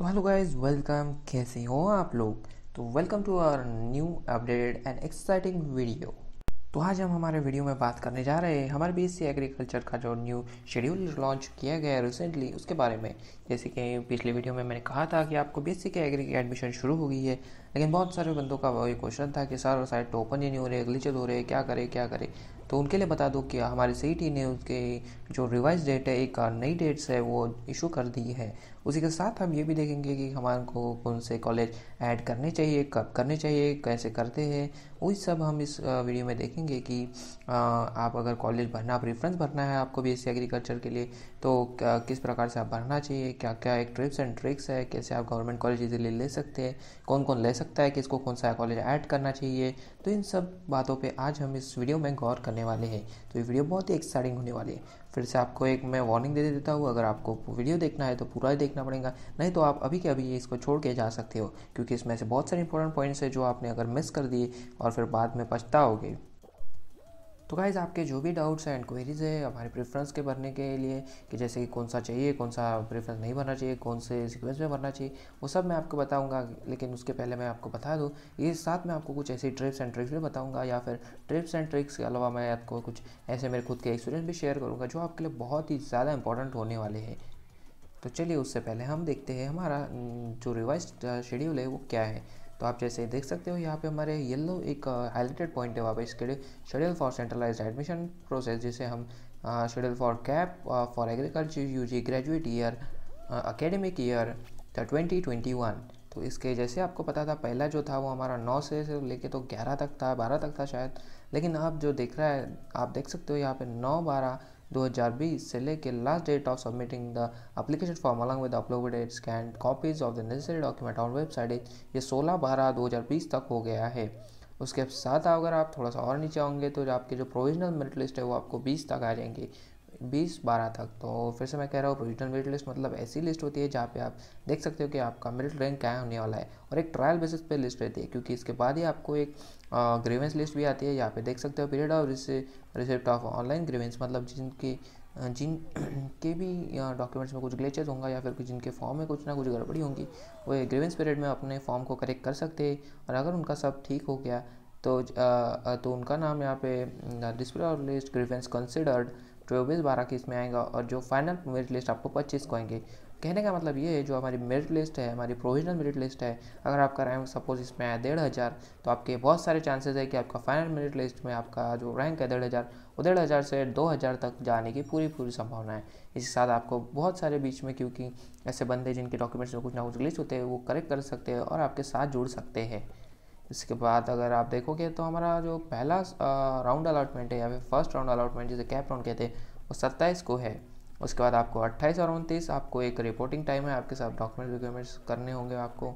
तो hello guys welcome कैसे हो आप लोग तो welcome to our new updated and exciting video तो आज हम हमारे वीडियो में बात करने जा रहे हैं हमारे बी सी एग्रीकल्चर का जो न्यू शेड्यूल लॉन्च किया गया है रिसेंटली उसके बारे में जैसे कि पिछले वीडियो में मैंने कहा था कि आपको बी सी के एग्री की एडमिशन शुरू हो गई है लेकिन बहुत सारे बंदों का वही क्वेश्चन था कि सर साइड तो ओपन ही नहीं हो रहे ग्लिचेज हो रहे क्या करें क्या करें तो उनके लिए बता दो कि हमारे सी टी ने उनके जो रिवाइज डेट है एक नई डेट्स है वो इशू कर दी है उसी के साथ हम ये भी देखेंगे कि हमारे को कौन से कॉलेज ऐड करने चाहिए कब करने चाहिए कैसे करते हैं वही सब हम इस वीडियो में देखेंगे कि आप अगर कॉलेज भरना आप रेफरेंस भरना है आपको बी एग्रीकल्चर के लिए तो किस प्रकार से आप भरना चाहिए क्या क्या एक ट्रिप्स एंड ट्रिक्स है कैसे आप गवर्नमेंट कॉलेज इजीली ले सकते हैं कौन कौन ले सकता है किसको कौन सा कॉलेज ऐड करना चाहिए तो इन सब बातों पर आज हम इस वीडियो में गौर करने वाले हैं तो ये वीडियो बहुत ही एक्साइटिंग होने वाली है फिर से आपको एक मैं वार्निंग दे देता हूँ अगर आपको वीडियो देखना है तो पूरा ही देखना पड़ेगा नहीं तो आप अभी के अभी इसको छोड़ के जा सकते हो क्योंकि इसमें से बहुत सारे इंपॉर्टेंट पॉइंट्स है जो आपने अगर मिस कर दिए और और फिर बाद में पछताओगे तो गाइज़ आपके जो भी डाउट्स एंड क्वेरीज़ है हमारे प्रेफरेंस के भरने के लिए कि जैसे कि कौन सा चाहिए कौन सा प्रेफरेंस नहीं भरना चाहिए कौन से सीक्वेंस में भरना चाहिए वो सब मैं आपको बताऊंगा लेकिन उसके पहले मैं आपको बता दूँ ये साथ में आपको कुछ ऐसी ट्रिप्स एंड ट्रिक्स भी बताऊँगा या फिर ट्रिप्स एंड ट्रिक्स के अलावा मैं आपको कुछ ऐसे मेरे खुद के एक्सपीरियंस भी शेयर करूँगा जो आपके लिए बहुत ही ज़्यादा इंपॉर्टेंट होने वाले हैं तो चलिए उससे पहले हम देखते हैं हमारा जो रिवाइज शेड्यूल है वो क्या है तो आप जैसे देख सकते हो यहाँ पे हमारे येलो एक हाईलाइटेड पॉइंट है वहाँ पे इसके लिए schedule for centralize admission process जिसे हम schedule for CAP for agriculture जी graduate year academic year twenty twenty one तो इसके जैसे आपको पता था पहला जो था वो हमारा नौ से लेके तो ग्यारह तक था बारह तक था शायद लेकिन आप जो देख रहा है आप देख सकते हो यहाँ पे नौ बारह 2020 से लेकर last date of submitting the application form along with uploaded scanned copies of the necessary document on website ये 16 बारह 2020 तक हो गया है उसके साथ अगर आप थोड़ा सा और नीचे होंगे तो आपके जो प्रोविजनल मेरिट लिस्ट है वो आपको 20 तक आ जाएंगे बीस बारह तक तो फिर से मैं कह रहा हूँ प्रोविजनल मेरिट लिस्ट मतलब ऐसी लिस्ट होती है जहाँ पे आप देख सकते हो कि आपका मेरिट रैंक क्या होने वाला है और एक ट्रायल बेसिस पे लिस्ट रहती है क्योंकि इसके बाद ही आपको एक ग्रेवेंस लिस्ट भी आती है यहाँ पे देख सकते हो period of receipt of online grievance मतलब जिनकी जिन के भी डॉक्यूमेंट्स में कुछ ग्लेचेस होंगे या फिर जिनके फॉर्म में कुछ ना कुछ गड़बड़ी होंगी वो ग्रेवेंस पीरियड में अपने फॉर्म को करेक्ट कर सकते हैं और अगर उनका सब ठीक हो गया तो तो उनका नाम यहाँ पे डिस्प्ले और लिस्ट ग्रीवेंस कंसिडर्ड चौबीस बारह की इसमें आएगा और जो फाइनल मेरिट लिस्ट आपको पच्चीस को आएंगे कहने का मतलब ये है जो हमारी मेरिट लिस्ट है हमारी प्रोविजनल मेरिट लिस्ट है अगर आपका रैंक सपोज इसमें आया डेढ़ हज़ार तो आपके बहुत सारे चांसेस है कि आपका फाइनल मेरिट लिस्ट में आपका जो रैंक है डेढ़ हज़ार वो डेढ़ हज़ार से दो हज़ार तक जाने की पूरी पूरी संभावना है इसके साथ आपको बहुत सारे बीच में क्योंकि ऐसे बंदे जिनके डॉक्यूमेंट्स में कुछ ना कुछ लिस्ट होते हैं वो करेक्ट कर सकते हैं और आपके साथ जुड़ सकते हैं इसके बाद अगर आप देखोगे तो हमारा जो पहला राउंड अलाटमेंट है या फिर फर्स्ट राउंड अलाटमेंट जिसे कैप राउंड कहते हैं वो सत्ताईस को है उसके बाद आपको अट्ठाईस और उनतीस आपको एक रिपोर्टिंग टाइम है आपके साथ डॉक्यूमेंट रिक्वायरमेंट्स करने होंगे आपको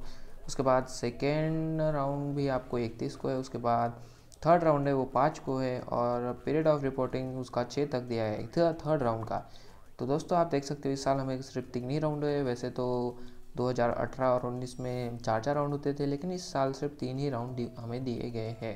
उसके बाद सेकेंड राउंड भी आपको इकतीस को है उसके बाद थर्ड राउंड है वो पाँच को है और पीरियड ऑफ रिपोर्टिंग उसका छः तक दिया है थर्ड राउंड का तो दोस्तों आप देख सकते हो इस साल हमें सिर्फ तीन ही राउंड है वैसे तो 2018 और 19 में चार चार राउंड होते थे लेकिन इस साल सिर्फ तीन ही राउंड हमें दिए गए हैं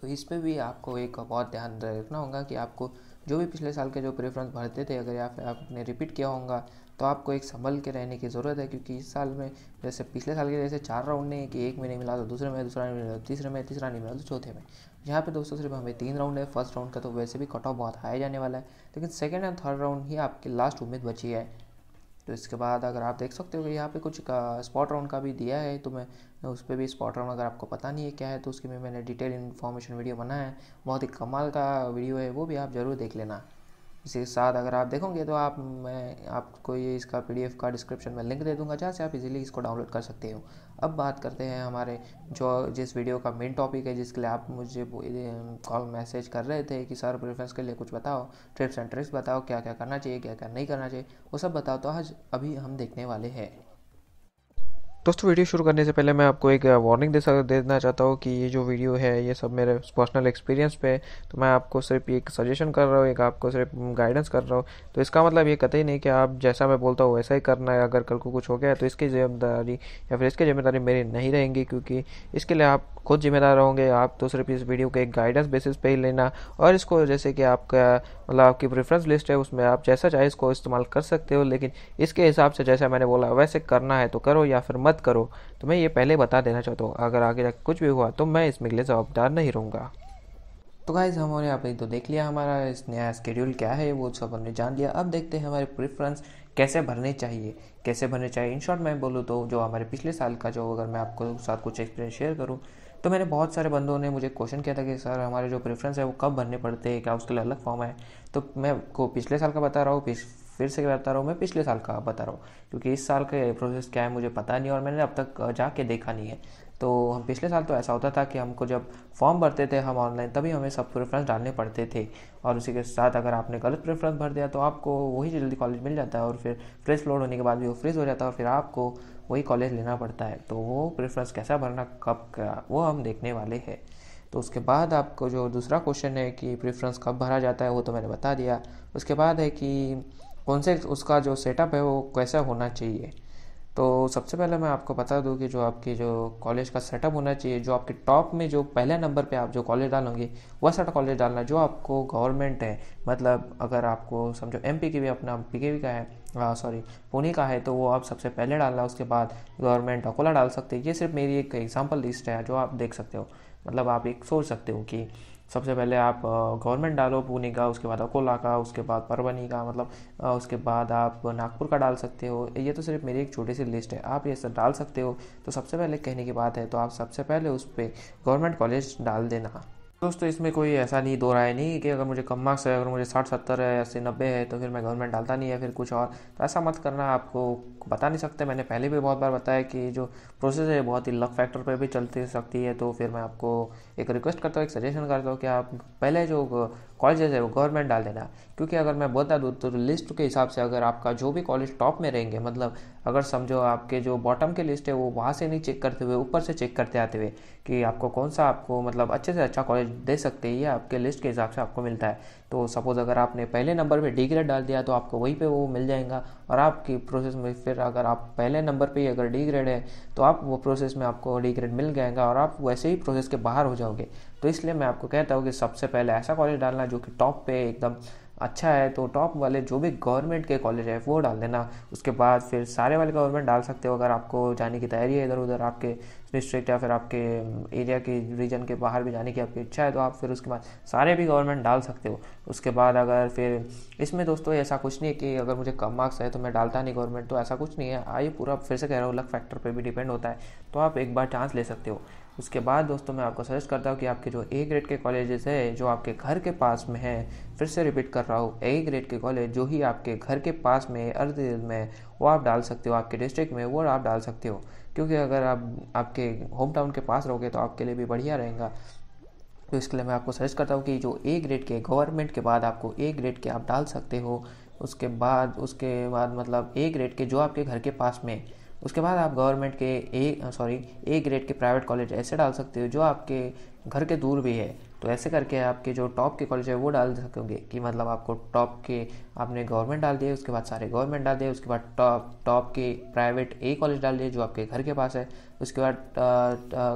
तो इस पर भी आपको एक बहुत ध्यान रखना होगा कि आपको जो भी पिछले साल के जो प्रेफरेंस भरते थे अगर आप, आपने रिपीट किया होगा तो आपको एक संभल के रहने की ज़रूरत है क्योंकि इस साल में जैसे पिछले साल के जैसे चार राउंड है कि एक में नहीं मिला तो दूसरे में दूसरा नहीं मिला तो तीसरे में तीसरा नहीं मिला तो चौथे में यहाँ पे दोस्तों सिर्फ हमें तीन राउंड है फर्स्ट राउंड का तो वैसे भी कट ऑफ बहुत हाई जाने वाला है लेकिन सेकेंड एंड थर्ड राउंड ही आपकी लास्ट उम्मीद बची है तो इसके बाद अगर आप देख सकते हो कि यहाँ पे कुछ स्पॉट राउंड का भी दिया है तो मैं उस पर भी स्पॉट राउंड अगर आपको पता नहीं है क्या है तो उसके में मैंने डिटेल इन्फॉर्मेशन वीडियो बनाया है बहुत ही कमाल का वीडियो है वो भी आप ज़रूर देख लेना इसके साथ अगर आप देखोगे तो आप मैं आपको ये इसका पीडीएफ का डिस्क्रिप्शन में लिंक दे दूंगा जहाँ से आप इजीली इसको डाउनलोड कर सकते हो अब बात करते हैं हमारे जो जिस वीडियो का मेन टॉपिक है जिसके लिए आप मुझे कॉल मैसेज कर रहे थे कि सर प्रेफरेंस के लिए कुछ बताओ ट्रिप्स एंड ट्रिक्स बताओ क्या क्या करना चाहिए क्या क्या नहीं करना चाहिए वो सब बताओ तो आज अभी हम देखने वाले हैं दोस्तों वीडियो शुरू करने से पहले मैं आपको एक वार्निंग दे सक देना चाहता हूँ कि ये जो वीडियो है ये सब मेरे पर्सनल एक्सपीरियंस पे है तो मैं आपको सिर्फ एक सजेशन कर रहा हूँ एक आपको सिर्फ गाइडेंस कर रहा हूँ तो इसका मतलब ये कतई नहीं कि आप जैसा मैं बोलता हूँ वैसा ही करना है अगर कल को कुछ हो गया तो इसकी जिम्मेदारी या फिर इसकी जिम्मेदारी मेरी नहीं रहेंगी क्योंकि इसके लिए आप खुद जिम्मेदार होंगे आप तो सिर्फ इस वीडियो के एक गाइडेंस बेसिस पे ही लेना और इसको जैसे कि आपका मतलब आपकी प्रेफरेंस लिस्ट है उसमें आप जैसा चाहे इसको इस्तेमाल कर सकते हो लेकिन इसके हिसाब से जैसा मैंने बोला वैसे करना है तो करो या फिर मत मत करो तो मैं ये पहले बता देना चाहता हूँ अगर आगे जाकर कुछ भी हुआ तो मैं इसमें के लिए जवाबदार नहीं रहूँगा तो गाइज हमारे यहाँ पर तो देख लिया हमारा इस नया स्केड्यूल क्या है वो सब हमने जान लिया अब देखते हैं हमारे प्रेफरेंस कैसे भरने चाहिए कैसे भरने चाहिए इन शॉर्ट मैं बोलूँ तो जो हमारे पिछले साल का जो अगर मैं आपको साथ कुछ एक्सपीरियंस शेयर करूँ तो मैंने बहुत सारे बंदों ने मुझे क्वेश्चन किया था कि सर हमारे जो प्रेफरेंस है वो कब भरने पड़ते हैं क्या उसके लिए अलग फॉर्म है तो मैं को पिछले साल का बता रहा हूँ फिर से क्या बता रहा हूँ मैं पिछले साल का बता रहा हूँ क्योंकि इस साल का प्रोसेस क्या है मुझे पता नहीं और मैंने अब तक जाके देखा नहीं है तो हम पिछले साल तो ऐसा होता था कि हमको जब फॉर्म भरते थे हम ऑनलाइन तभी हमें सब प्रेफरेंस डालने पड़ते थे और उसी के साथ अगर आपने गलत प्रेफरेंस भर दिया तो आपको वही जल्दी कॉलेज मिल जाता है और फिर फ्रेश लोड होने के बाद भी वो फ्रेश हो जाता है और फिर आपको वही कॉलेज लेना पड़ता है तो वो प्रेफरेंस कैसा भरना कब का वो हम देखने वाले हैं तो उसके बाद आपको जो दूसरा क्वेश्चन है कि प्रेफरेंस कब भरा जाता है वो तो मैंने बता दिया उसके बाद है कि कौन से उसका जो सेटअप है वो कैसा होना चाहिए तो सबसे पहले मैं आपको बता दूं कि जो आपके जो कॉलेज का सेटअप होना चाहिए जो आपके टॉप में जो पहले नंबर पे आप जो कॉलेज डालोगे वह वैसा कॉलेज डालना जो आपको गवर्नमेंट है मतलब अगर आपको समझो एम पी के भी अपना पी का है सॉरी पुणे का है तो वो आप सबसे पहले डालना उसके बाद गवर्नमेंट अकोला डाल सकते हैं ये सिर्फ मेरी एक एग्जाम्पल लिस्ट है जो आप देख सकते हो मतलब आप एक सोच सकते हो कि सबसे पहले आप गवर्नमेंट डालो पुणे का उसके बाद अकोला का उसके बाद परवनी का मतलब उसके बाद आप नागपुर का डाल सकते हो ये तो सिर्फ मेरी एक छोटी सी लिस्ट है आप ये सब डाल सकते हो तो सबसे पहले कहने की बात है तो आप सबसे पहले उस पर गवर्नमेंट कॉलेज डाल देना दोस्तों इसमें कोई ऐसा नहीं दो राय नहीं कि अगर मुझे कम मार्क्स है अगर मुझे साठ सत्तर है अस्सी नब्बे है तो फिर मैं गवर्नमेंट डालता नहीं है फिर कुछ और तो ऐसा मत करना आपको बता नहीं सकते मैंने पहले भी बहुत बार बताया कि जो प्रोसेस है बहुत ही लक फैक्टर पर भी चलती सकती है तो फिर मैं आपको एक रिक्वेस्ट करता हूँ एक सजेशन करता हूँ कि आप पहले जो कॉलेजेस है वो गवर्नमेंट डाल देना क्योंकि अगर मैं बता दूँ तो लिस्ट के हिसाब से अगर आपका जो भी कॉलेज टॉप में रहेंगे मतलब अगर समझो आपके जो बॉटम के लिस्ट है वो वहाँ से नहीं चेक करते हुए ऊपर से चेक करते आते हुए कि आपको कौन सा आपको मतलब अच्छे से अच्छा कॉलेज दे सकते हैं ये आपके लिस्ट के हिसाब से आपको मिलता है तो सपोज़ अगर आपने पहले नंबर पर डी ग्रेड डाल दिया तो आपको वहीं पर वो मिल जाएगा और आपकी प्रोसेस में फिर अगर आप पहले नंबर पर ही अगर डी ग्रेड है तो आप वो प्रोसेस में आपको डी ग्रेड मिल जाएगा और आप वैसे ही प्रोसेस के बाहर हो जाओगे तो इसलिए मैं आपको कहता हूँ कि सबसे पहले ऐसा कॉलेज डालना जो कि टॉप पे एकदम अच्छा है तो टॉप वाले जो भी गवर्नमेंट के कॉलेज है वो डाल देना उसके बाद फिर सारे वाले गवर्नमेंट डाल सकते हो अगर आपको जाने की तैयारी है इधर उधर आपके डिस्ट्रिक्ट या फिर आपके एरिया के रीजन के बाहर भी जाने की आपकी इच्छा है तो आप फिर उसके बाद सारे भी गवर्नमेंट डाल सकते हो उसके बाद अगर फिर इसमें दोस्तों ऐसा कुछ नहीं है कि अगर मुझे कम मार्क्स है तो मैं डालता नहीं गवर्नमेंट तो ऐसा कुछ नहीं है आइए पूरा फिर से कह रहा हूँ लक फैक्टर पर भी डिपेंड होता है तो आप एक बार चांस ले सकते हो उसके बाद दोस्तों मैं आपको सजेस्ट करता हूँ कि आपके जो ए ग्रेड के कॉलेजेस है जो आपके घर के पास में हैं फिर से रिपीट कर रहा हूँ ए ग्रेड के कॉलेज जो ही आपके घर के पास में अर्ध में वो आप डाल सकते हो आपके डिस्ट्रिक्ट में वो आप डाल सकते हो क्योंकि अगर आप आपके होम टाउन के पास रहोगे तो आपके लिए भी बढ़िया रहेगा तो इसके लिए मैं आपको सजेस्ट करता हूँ कि जो ए ग्रेड के गवर्नमेंट के बाद आपको ए ग्रेड के आप डाल सकते हो उसके बाद उसके बाद मतलब ए ग्रेड के जो आपके घर के पास में उसके बाद आप गवर्नमेंट के ए सॉरी ए ग्रेड के प्राइवेट कॉलेज ऐसे डाल सकते हो जो आपके घर के दूर भी है तो ऐसे करके आपके जो टॉप के कॉलेज है वो डाल सकोगे कि मतलब आपको टॉप के आपने गवर्नमेंट डाल दिए उसके बाद सारे गवर्नमेंट डाल दिए उसके बाद टॉप टॉप के प्राइवेट ए कॉलेज डाल दिए जो आपके घर के पास है उसके बाद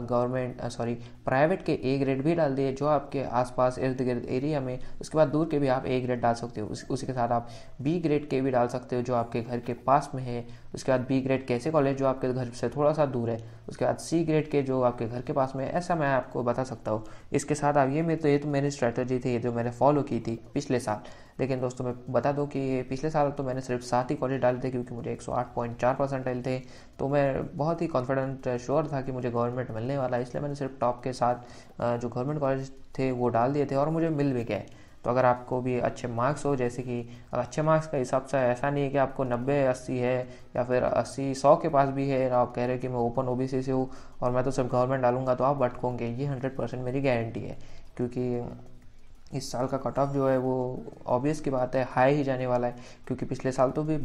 गवर्नमेंट सॉरी प्राइवेट के ए ग्रेड भी डाल दिए जो आपके आसपास इर्द गिर्द एरिया में उसके बाद दूर के भी आप ए ग्रेड डाल सकते हो उस, उसके साथ आप बी ग्रेड के भी डाल सकते हो जो आपके घर के पास में है उसके बाद बी ग्रेड कैसे कॉलेज जो आपके घर से थोड़ा सा दूर है उसके बाद सी ग्रेड के जो आपके घर के पास में है ऐसा मैं आपको बता सकता हूँ इसके साथ आप ये मेरे तो ये तो मेरी स्ट्रैटेजी थी ये जो मैंने फॉलो की थी पिछले साल लेकिन दोस्तों मैं बता दूँ कि पिछले साल तो मैंने सिर्फ सात ही कॉलेज डाले थे क्योंकि मुझे परसेंट परसेंटाइल थे तो मैं बहुत ही कॉन्फिडेंट श्योर uh, था कि मुझे गवर्नमेंट मिलने वाला है इसलिए मैंने सिर्फ टॉप के साथ uh, जो गवर्नमेंट कॉलेज थे वो डाल दिए थे और मुझे मिल भी गए तो अगर आपको भी अच्छे मार्क्स हो जैसे कि और अच्छे मार्क्स का हिसाब से ऐसा नहीं है कि आपको नब्बे अस्सी है या फिर अस्सी सौ के पास भी है आप कह रहे हो कि मैं ओपन सी से हूँ और मैं तो सिर्फ गवर्नमेंट डालूंगा तो आप भटकोंगे ये हंड्रेड परसेंट मेरी गारंटी है क्योंकि इस साल का कट ऑफ जो है वो ऑब्वियस की बात है हाई ही जाने वाला है क्योंकि पिछले साल तो भी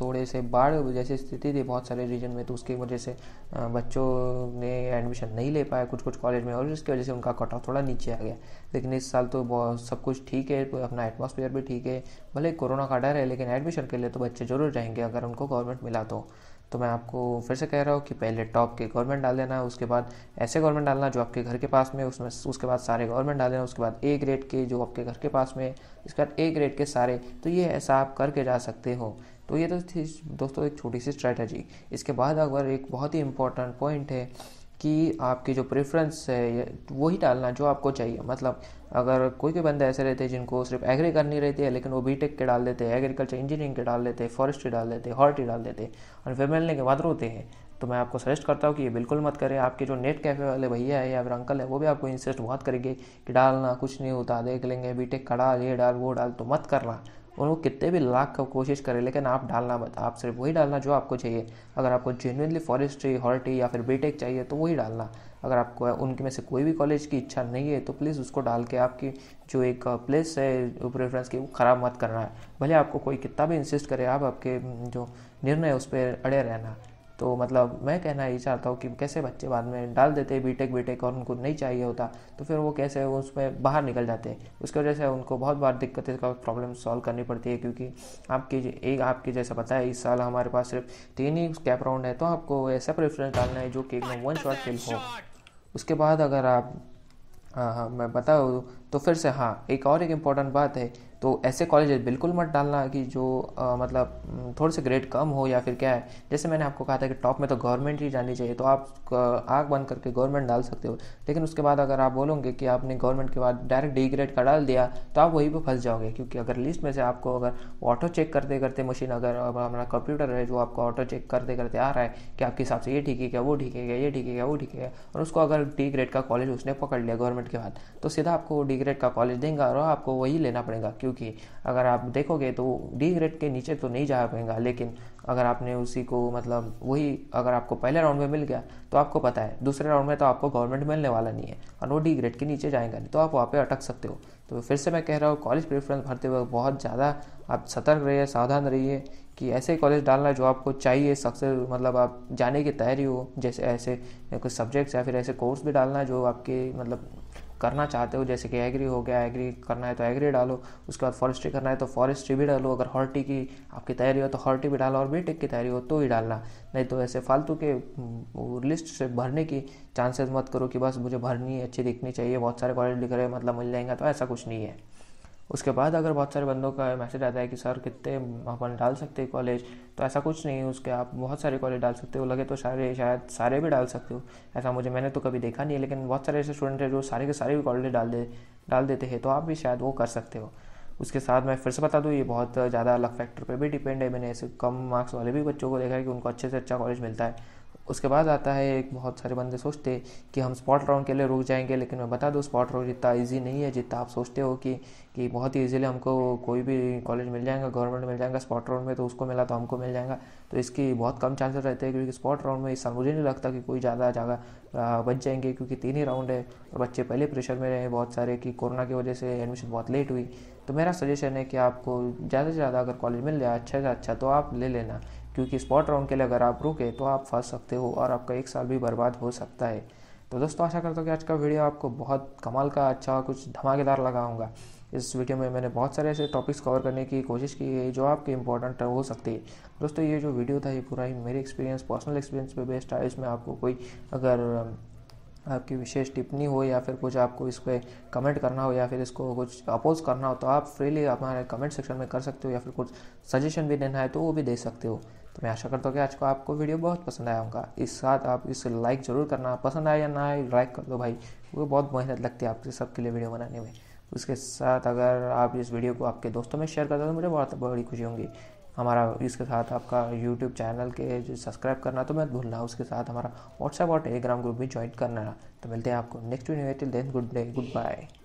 थोड़े से बाढ़ जैसी स्थिति थी बहुत सारे रीजन में तो उसकी वजह से बच्चों ने एडमिशन नहीं ले पाया कुछ कुछ कॉलेज में और इसकी वजह से उनका कट ऑफ थोड़ा नीचे आ गया लेकिन इस साल तो सब कुछ ठीक है तो अपना एटमोसफियर भी ठीक है भले कोरोना का डर है लेकिन एडमिशन के लिए तो बच्चे ज़रूर जाएंगे अगर उनको गवर्नमेंट मिला तो तो मैं आपको फिर से कह रहा हूँ कि पहले टॉप के गवर्नमेंट डाल देना है उसके बाद ऐसे गवर्नमेंट डालना जो आपके घर के पास में उसमें उसके बाद सारे गवर्नमेंट डाल देना उसके बाद ए ग्रेड के जो आपके घर के पास में इसके बाद ए ग्रेड के सारे तो ये ऐसा आप करके जा सकते हो तो ये तो थी दोस्तों एक छोटी सी स्ट्रैटेजी इसके बाद अगर एक बहुत ही इंपॉर्टेंट पॉइंट है कि आपकी जो प्रेफरेंस है वही डालना जो आपको चाहिए मतलब अगर कोई कोई बंदा ऐसे रहते हैं जिनको सिर्फ एग्री करनी रहती है लेकिन वो बी टेक के डाल देते हैं एग्रीकल्चर इंजीनियरिंग के डाल देते हैं फॉरेस्ट्री डाल देते हैं हॉर्टी डाल देते हैं और फिर मिलने के बाद रोते हैं तो मैं आपको सजेस्ट करता हूँ कि ये बिल्कुल मत करें आपके जो नेट कैफ़े वाले भैया है या फिर अंकल है वो भी आपको इंसेस्ट बहुत करेंगे कि डालना कुछ नहीं होता देख लेंगे बी टेक का डाल ये डाल वो डाल तो मत करना और वो कितने भी लाख का कोशिश करें लेकिन आप डालना मत आप सिर्फ वही डालना जो आपको चाहिए अगर आपको जेनुनली फॉरेस्ट्री हॉर्टी या फिर बीटेक चाहिए तो वही डालना अगर आपको उनके में से कोई भी कॉलेज की इच्छा नहीं है तो प्लीज़ उसको डाल के आपकी जो एक प्लेस है प्रेफरेंस की वो ख़राब मत करना है भले आपको कोई कितना भी इंसिस्ट करे आप आपके जो निर्णय उस पर अड़े रहना तो मतलब मैं कहना ये चाहता हूँ कि कैसे बच्चे बाद में डाल देते हैं बीटेक बीटेक और उनको नहीं चाहिए होता तो फिर वो कैसे वो उसमें बाहर निकल जाते हैं उसकी वजह से उनको बहुत बार दिक्कतें का प्रॉब्लम सॉल्व करनी पड़ती है क्योंकि आपकी एक आपके जैसा पता है इस साल हमारे पास सिर्फ तीन ही कैप राउंड है तो आपको ऐसा प्रेफरेंस डालना है जो कि एकदम वन शॉट फिल हो उसके बाद अगर आप हाँ हाँ मैं बताऊँ तो फिर से हाँ एक और एक इम्पॉर्टेंट बात है तो ऐसे कॉलेज बिल्कुल मत डालना कि जो आ, मतलब थोड़े से ग्रेड कम हो या फिर क्या है जैसे मैंने आपको कहा था कि टॉप में तो गवर्नमेंट ही जानी चाहिए तो आप आग बंद करके गवर्नमेंट डाल सकते हो लेकिन उसके बाद अगर आप बोलोगे कि आपने गवर्नमेंट के बाद डायरेक्ट डी ग्रेड का डाल दिया तो आप वहीं पर फंस जाओगे क्योंकि अगर लिस्ट में से आपको अगर ऑटो चेक करते करते मशीन अगर हमारा कंप्यूटर है जो आपको ऑटो चेक करते करते आ रहा है कि आपके हिसाब से ये ठीक है क्या वो ठीक है क्या ये ठीक है क्या वो ठीक है और उसको अगर डी ग्रेड का कॉलेज उसने पकड़ लिया गवर्नमेंट के बाद तो सीधा आपको डी ग्रेड का कॉलेज देंगे और आपको वही लेना पड़ेगा क्योंकि अगर आप देखोगे तो डी ग्रेड के नीचे तो नहीं जा पाएगा लेकिन अगर आपने उसी को मतलब वही अगर आपको पहले राउंड में मिल गया तो आपको पता है दूसरे राउंड में तो आपको गवर्नमेंट मिलने वाला नहीं है और वो डी ग्रेड के नीचे जाएगा नहीं तो आप वहाँ पर अटक सकते हो तो फिर से मैं कह रहा हूँ कॉलेज प्रेफरेंस भरते वक्त बहुत ज़्यादा आप सतर्क रहिए सावधान रहिए कि ऐसे कॉलेज डालना जो आपको चाहिए सक्सेस मतलब आप जाने की तैयारी हो जैसे ऐसे कुछ सब्जेक्ट्स या फिर ऐसे कोर्स भी डालना जो आपके मतलब करना चाहते हो जैसे कि एग्री हो गया एग्री करना है तो एग्री डालो उसके बाद फॉरेस्ट्री करना है तो फॉरेस्ट्री भी डालो अगर हॉर्टी की आपकी तैयारी हो तो हॉर्टी भी डालो और बी की तैयारी हो तो ही डालना नहीं तो ऐसे फालतू के लिस्ट से भरने की चांसेस मत करो कि बस मुझे भरनी है अच्छी दिखनी चाहिए बहुत सारे कॉलेज लिख रहे हैं मतलब मिल जाएंगे तो ऐसा कुछ नहीं है उसके बाद अगर बहुत सारे बंदों का मैसेज आता है कि सर कितने अपन डाल सकते हैं कॉलेज तो ऐसा कुछ नहीं है उसके आप बहुत सारे कॉलेज डाल सकते हो लगे तो सारे शायद सारे भी डाल सकते हो ऐसा मुझे मैंने तो कभी देखा नहीं है लेकिन बहुत सारे ऐसे स्टूडेंट हैं जो सारे के सारे भी कॉलेज डाल दे डाल देते हैं तो आप भी शायद वो कर सकते हो उसके साथ मैं फिर से बता दूँ ये बहुत ज़्यादा अलग फैक्टर पर भी डिपेंड है मैंने ऐसे कम मार्क्स वाले भी बच्चों को देखा है कि उनको अच्छे से अच्छा कॉलेज मिलता है उसके बाद आता है एक बहुत सारे बंदे सोचते कि हम स्पॉट राउंड के लिए रुक जाएंगे लेकिन मैं बता दूँ स्पॉट राउंड जितना ईजी नहीं है जितना आप सोचते हो कि कि बहुत ही ईजिली हमको कोई भी कॉलेज मिल जाएगा गवर्नमेंट मिल जाएगा स्पॉट राउंड में तो उसको मिला तो हमको मिल जाएगा तो इसकी बहुत कम चांसेस रहते हैं क्योंकि स्पॉट राउंड में इसका मुझे नहीं लगता कि कोई ज़्यादा जगह बच जाएंगे क्योंकि तीन ही राउंड है और बच्चे पहले प्रेशर में रहे बहुत सारे कि कोरोना की वजह से एडमिशन बहुत लेट हुई तो मेरा सजेशन है कि आपको ज़्यादा से ज़्यादा अगर कॉलेज मिल जाए अच्छा से अच्छा तो आप ले लेना क्योंकि स्पॉट राउंड के लिए अगर आप रुके तो आप फंस सकते हो और आपका एक साल भी बर्बाद हो सकता है तो दोस्तों आशा करता हूँ कि आज का वीडियो आपको बहुत कमाल का अच्छा कुछ धमाकेदार लगा होगा इस वीडियो में मैंने बहुत सारे ऐसे टॉपिक्स कवर करने की कोशिश की है जो आपके इंपॉर्टेंट हो सकते हैं दोस्तों ये जो वीडियो था ये पूरा ही मेरे एक्सपीरियंस पर्सनल एक्सपीरियंस पे बेस्ड है इसमें आपको कोई अगर आपकी विशेष टिप्पणी हो या फिर कुछ आपको इस पर कमेंट करना हो या फिर इसको कुछ अपोज करना हो तो आप फ्रीली हमारे कमेंट सेक्शन में कर सकते हो या फिर कुछ सजेशन भी देना है तो वो भी दे सकते हो तो मैं आशा करता हूँ कि आज को आपको वीडियो बहुत पसंद आया होगा इस साथ आप इसे लाइक ज़रूर करना पसंद आए या ना आए लाइक कर दो भाई वो बहुत मेहनत लगती है आपके सबके लिए वीडियो बनाने में उसके साथ अगर आप इस वीडियो को आपके दोस्तों में शेयर कर दो तो मुझे बहुत बड़ी खुशी होंगी हमारा इसके साथ आपका यूट्यूब चैनल के जो सब्सक्राइब करना तो मैं भूल रहा उसके साथ हमारा व्हाट्सएप और टेलीग्राम ग्रुप भी ज्वाइन करना तो मिलते हैं आपको नेक्स्ट वीडियो में till then good day good bye